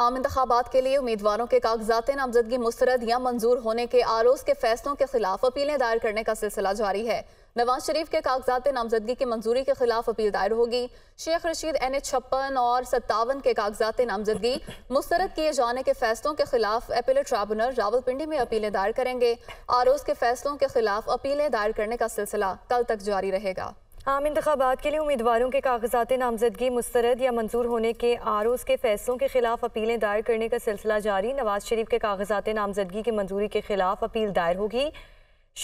आम इंतबात के लिए उम्मीदवारों के कागजात नामजदगी मुस्रद या मंजूर होने के आरोज के फैसलों के खिलाफ अपीलें दायर करने का सिलसिला जारी है नवाज शरीफ के कागजात नामजदगी की मंजूरी के खिलाफ अपील दायर होगी शेख रशीद एन एच छप्पन और सत्तावन के कागजात नामजदगी मुस्तरद किए जाने के फैसलों के खिलाफ अपीलेट ट्राइबूनल रावलपिंडी में अपीलें दायर करेंगे आरोज के फैसलों के खिलाफ अपीलें दायर करने का सिलसिला कल तक जारी रहेगा आम इंतबात के लिए उम्मीदवारों के कागजात नामजदगी मुस्तरद या मंजूर होने के आर ओस के फैसलों के खिलाफ अपीलें दायर करने का सिलसिला जारी नवाज शरीफ के कागजात नामजदगी की मंजूरी के खिलाफ अपील दायर होगी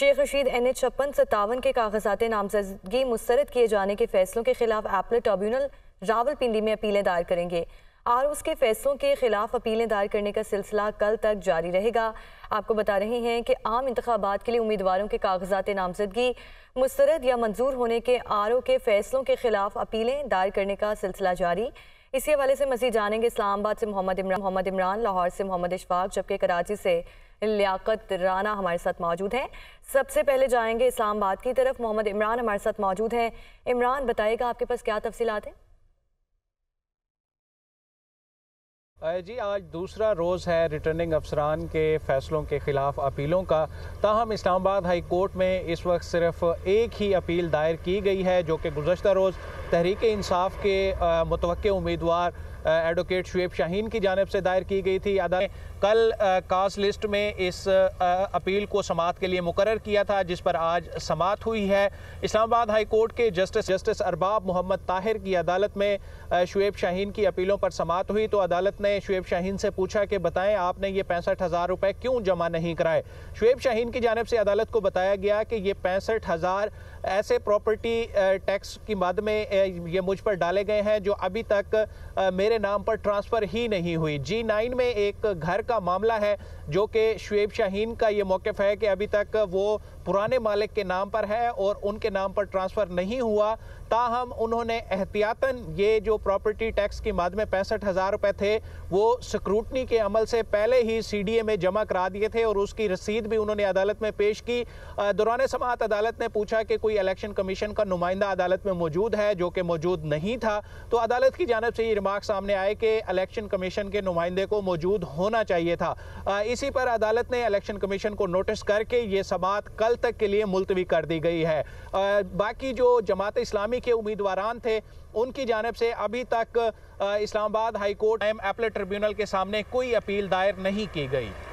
शेख रशीद एन एच छप्पन सत्तावन के कागजात नामजदगी मुस्तरद किए जाने के फैसलों के खिलाफ एपल ट्रिब्यूनल रावलपिंडी में अपीलें दायर करेंगे और उसके फैसलों के खिलाफ अपीलें दायर करने का सिलसिला कल तक जारी रहेगा आपको बता रहे हैं कि आम इंतबात के लिए उम्मीदवारों के कागजात नामजदगी मुस्रद या मंजूर होने के आर के फैसलों के खिलाफ अपीलें दायर करने का सिलसिला जारी इसी हवाले से मजीद जानेंगे इस्लामाबाद से मोहम्मद इमरान मोहम्मद इमरान लाहौर से मोहम्मद इशफाक जबकि कराची से लियाकत राना हमारे साथ मौजूद हैं सबसे पहले जाएंगे इस्लामाबाद की तरफ मोहम्मद इमरान हमारे साथ मौजूद हैं इमरान बताइएगा आपके पास क्या तफसीत हैं जी आज दूसरा रोज़ है रिटर्निंग अफसरान के फैसलों के ख़िलाफ़ अपीलों का ताहम इस्लामाबाद हाई कोर्ट में इस वक्त सिर्फ एक ही अपील दायर की गई है जो कि गुजशत रोज़ तहरीक इंसाफ के मुतव उम्मीदवार एडवोकेट शुएब शाहीन की जानब से दायर की गई थी अदालत कल कास्ट लिस्ट में इस अपील को समात के लिए मुकर किया था जिस पर आज समात हुई है इस्लामाबाद हाई कोर्ट के जस्टिस जस्टिस अरबाब मोहम्मद ताहिर की अदालत में शुएब शाहीन की अपीलों पर समात हुई तो अदालत ने शुएब शाहीन से पूछा कि बताएं आपने ये पैंसठ हज़ार रुपये क्यों जमा नहीं कराए शुएब शाहीन की जानब से अदालत को बताया गया कि ये पैंसठ हज़ार ऐसे प्रॉपर्टी टैक्स की मद में ये मुझ पर डाले गए हैं जो अभी तक मेरे नाम पर ट्रांसफ़र ही नहीं हुई जी नाइन में एक घर का मामला है जो कि शुएब शाहीन का ये मौक़ है कि अभी तक वो पुराने मालिक के नाम पर है और उनके नाम पर ट्रांसफ़र नहीं हुआ ताहम उन्होंने एहतियातन ये जो प्रॉपर्टी टैक्स की मद में पैंसठ हज़ार रुपये थे वो स्क्रूटनी के अमल से पहले ही सी डी ए में जमा करा दिए थे और उसकी रसीद भी उन्होंने अदालत में पेश की दौरान समात अदालत ने पूछा कि कोई भी इलेक्शन कमीशन का नुमाइंदा अदालत में मौजूद है जो कि मौजूद नहीं था तो अदालत की जानब से ये रिमार्क सामने आए कि इलेक्शन कमीशन के नुमाइंदे को मौजूद होना चाहिए था इसी पर अदालत ने इलेक्शन कमीशन को नोटिस करके ये समात कल तक के लिए मुलतवी कर दी गई है बाकी जो जमात इस्लामी के उम्मीदवार थे उनकी जानब से अभी तक Islamabad high court and appellate tribunal के सामने कोई अपील दायर नहीं की गई